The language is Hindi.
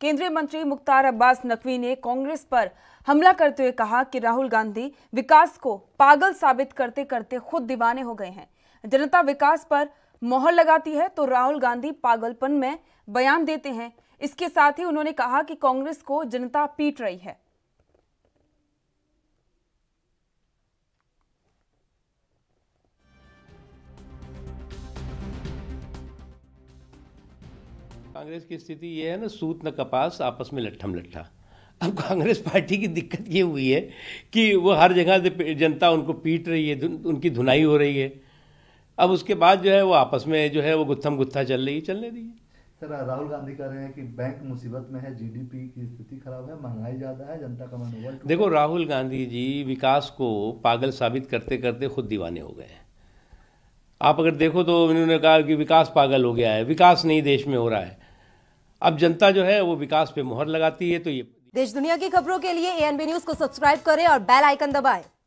केंद्रीय मंत्री मुख्तार अब्बास नकवी ने कांग्रेस पर हमला करते हुए कहा कि राहुल गांधी विकास को पागल साबित करते करते खुद दीवाने हो गए हैं जनता विकास पर मोहर लगाती है तो राहुल गांधी पागलपन में बयान देते हैं इसके साथ ही उन्होंने कहा कि कांग्रेस को जनता पीट रही है कांग्रेस की स्थिति ये है ना सूत न कपास आपस में लट्ठम लट्ठा अब कांग्रेस पार्टी की दिक्कत ये हुई है कि वो हर जगह से जनता उनको पीट रही है उनकी धुनाई हो रही है अब उसके बाद जो है वो आपस में जो है वो गुत्थम गुत्था चल रही है चलने दीजिए सर राहुल गांधी कह रहे हैं कि बैंक मुसीबत में है जीडीपी की स्थिति खराब है महंगाई ज़्यादा है जनता का मनोबल देखो राहुल गांधी जी विकास को पागल साबित करते करते खुद दीवाने हो गए हैं आप अगर देखो तो इन्होंने कहा कि विकास पागल हो गया है विकास नहीं देश में हो रहा है अब जनता जो है वो विकास पे मोहर लगाती है तो ये देश दुनिया की खबरों के लिए एएनबी न्यूज को सब्सक्राइब करें और बेल आइकन दबाएं